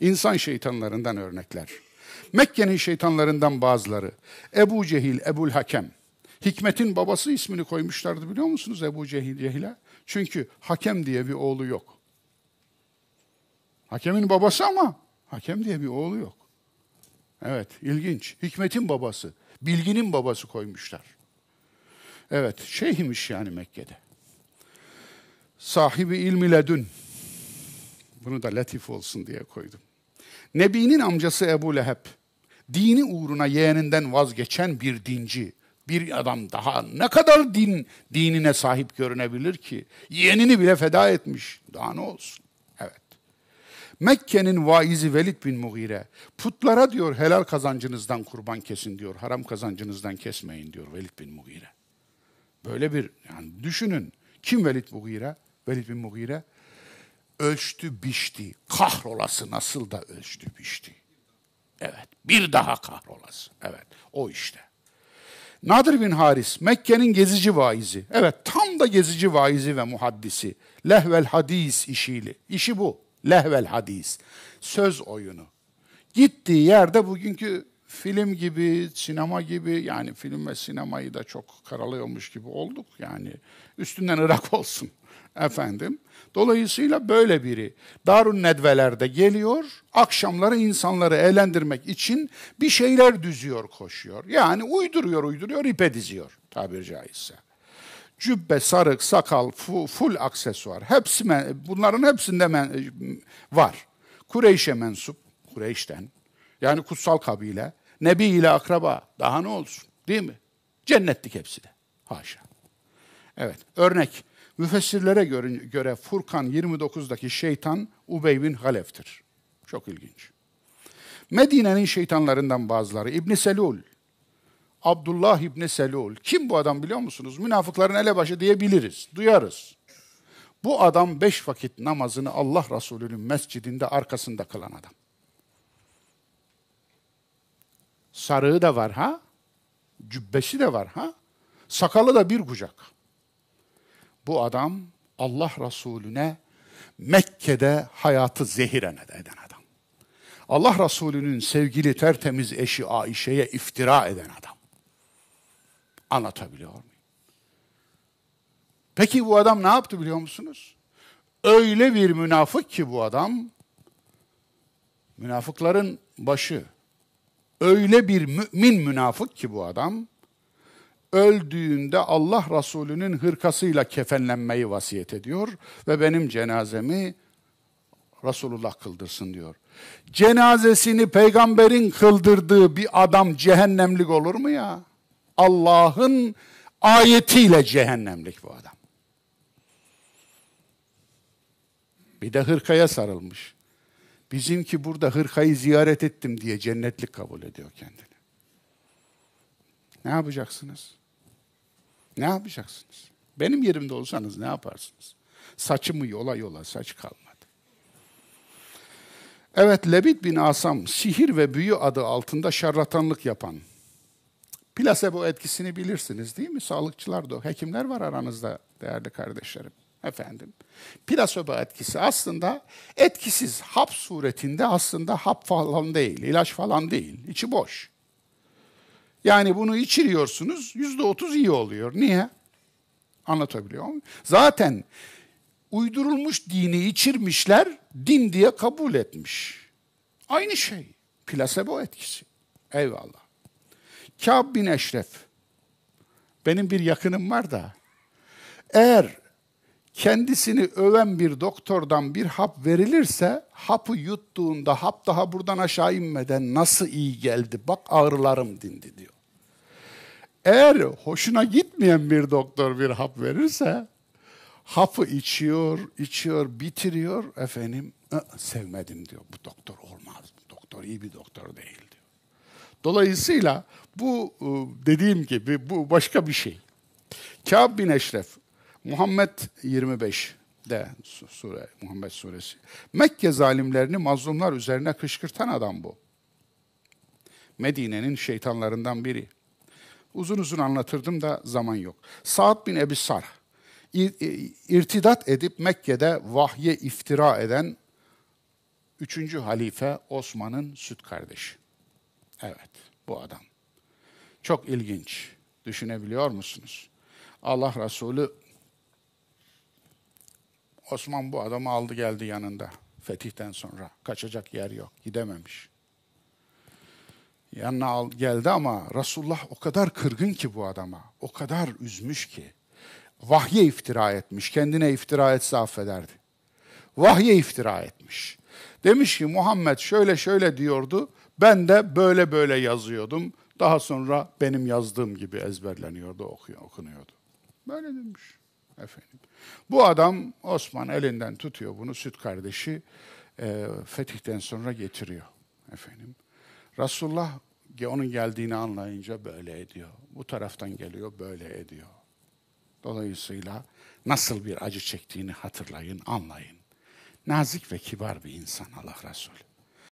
insan şeytanlarından örnekler. Mekke'nin şeytanlarından bazıları. Ebu Cehil, Ebul Hakem. Hikmet'in babası ismini koymuşlardı biliyor musunuz Ebu Cehil Cehil'e? Çünkü Hakem diye bir oğlu yok. Hakemin babası ama Hakem diye bir oğlu yok. Evet, ilginç. Hikmet'in babası, bilginin babası koymuşlar. Evet, şeyhmiş yani Mekke'de. Sahibi ilmi ledün, bunu da latif olsun diye koydum. Nebi'nin amcası Ebu Leheb, dini uğruna yeğeninden vazgeçen bir dinci, bir adam daha ne kadar din dinine sahip görünebilir ki? Yeğenini bile feda etmiş. Daha ne olsun? Evet. Mekke'nin vaizi Velid bin Mughire, putlara diyor helal kazancınızdan kurban kesin diyor, haram kazancınızdan kesmeyin diyor Velid bin Mughire. Böyle bir, yani düşünün. Kim Velid Mughire? Velid bin Mughire, ölçtü biçti. Kahrolası nasıl da ölçtü biçti. Evet bir daha kahrolası. Evet o işte. Nadir bin Haris, Mekke'nin gezici vaizi. Evet tam da gezici vaizi ve muhaddisi. Lehvel hadis işiyle. İşi bu. Lehvel hadis. Söz oyunu. Gittiği yerde bugünkü film gibi, sinema gibi yani film ve sinemayı da çok karalıyormuş gibi olduk yani. Üstünden Irak olsun efendim. Dolayısıyla böyle biri Darun Nedveler'de geliyor, akşamları insanları eğlendirmek için bir şeyler düzüyor, koşuyor. Yani uyduruyor, uyduruyor, ipe diziyor tabiri caizse. Cübbe, sarık, sakal, full aksesuar. Hepsi bunların hepsinde e, var. Kureyş'e mensup, Kureyş'ten yani kutsal kabile. Nebi ile akraba daha ne olsun değil mi? Cennettik hepsi de. Haşa. Evet örnek. Müfessirlere göre, göre Furkan 29'daki şeytan Ubey bin Halef'tir. Çok ilginç. Medine'nin şeytanlarından bazıları İbn Selul, Abdullah İbn Selul. Kim bu adam biliyor musunuz? Münafıkların elebaşı diyebiliriz, duyarız. Bu adam beş vakit namazını Allah Resulü'nün mescidinde arkasında kılan adam. Sarığı da var ha. Cübbesi de var ha. Sakalı da bir kucak. Bu adam Allah Resulüne Mekke'de hayatı zehiren eden adam. Allah Resulü'nün sevgili tertemiz eşi Ayşe'ye iftira eden adam. Anlatabiliyor muyum? Peki bu adam ne yaptı biliyor musunuz? Öyle bir münafık ki bu adam, münafıkların başı, Öyle bir mümin münafık ki bu adam, öldüğünde Allah Resulü'nün hırkasıyla kefenlenmeyi vasiyet ediyor ve benim cenazemi Resulullah kıldırsın diyor. Cenazesini peygamberin kıldırdığı bir adam cehennemlik olur mu ya? Allah'ın ayetiyle cehennemlik bu adam. Bir de hırkaya sarılmış. Bizimki burada hırkayı ziyaret ettim diye cennetlik kabul ediyor kendini. Ne yapacaksınız? Ne yapacaksınız? Benim yerimde olsanız ne yaparsınız? Saçımı yola yola saç kalmadı. Evet Lebit bin Asam sihir ve büyü adı altında şarlatanlık yapan. Plasebo etkisini bilirsiniz değil mi? Sağlıkçılar da, hekimler var aranızda değerli kardeşlerim. Efendim. Plasebo etkisi aslında etkisiz hap suretinde aslında hap falan değil, ilaç falan değil. içi boş. Yani bunu içiriyorsunuz, yüzde otuz iyi oluyor. Niye? Anlatabiliyor muyum? Zaten uydurulmuş dini içirmişler, din diye kabul etmiş. Aynı şey. Plasebo etkisi. Eyvallah. Kâb bin Eşref. Benim bir yakınım var da, eğer kendisini öven bir doktordan bir hap verilirse hapı yuttuğunda hap daha buradan aşağı inmeden nasıl iyi geldi bak ağrılarım dindi diyor. Eğer hoşuna gitmeyen bir doktor bir hap verirse hapı içiyor, içiyor, bitiriyor efendim sevmedim diyor. Bu doktor olmaz. Bu doktor iyi bir doktor değil diyor. Dolayısıyla bu ıı, dediğim gibi bu başka bir şey. Kâb bin Eşref Muhammed 25 de sure, Muhammed suresi. Mekke zalimlerini mazlumlar üzerine kışkırtan adam bu. Medine'nin şeytanlarından biri. Uzun uzun anlatırdım da zaman yok. Saad bin Ebi Sar, irtidat edip Mekke'de vahye iftira eden 3. halife Osman'ın süt kardeşi. Evet, bu adam. Çok ilginç. Düşünebiliyor musunuz? Allah Resulü Osman bu adamı aldı geldi yanında. Fetih'ten sonra. Kaçacak yer yok. Gidememiş. Yanına geldi ama Resulullah o kadar kırgın ki bu adama. O kadar üzmüş ki. Vahye iftira etmiş. Kendine iftira etse affederdi. Vahye iftira etmiş. Demiş ki Muhammed şöyle şöyle diyordu. Ben de böyle böyle yazıyordum. Daha sonra benim yazdığım gibi ezberleniyordu, okunuyordu. Böyle demiş. Efendim. Bu adam Osman elinden tutuyor bunu süt kardeşi e, fetihten sonra getiriyor efendim. Resulullah onun geldiğini anlayınca böyle ediyor. Bu taraftan geliyor böyle ediyor. Dolayısıyla nasıl bir acı çektiğini hatırlayın, anlayın. Nazik ve kibar bir insan Allah Resulü.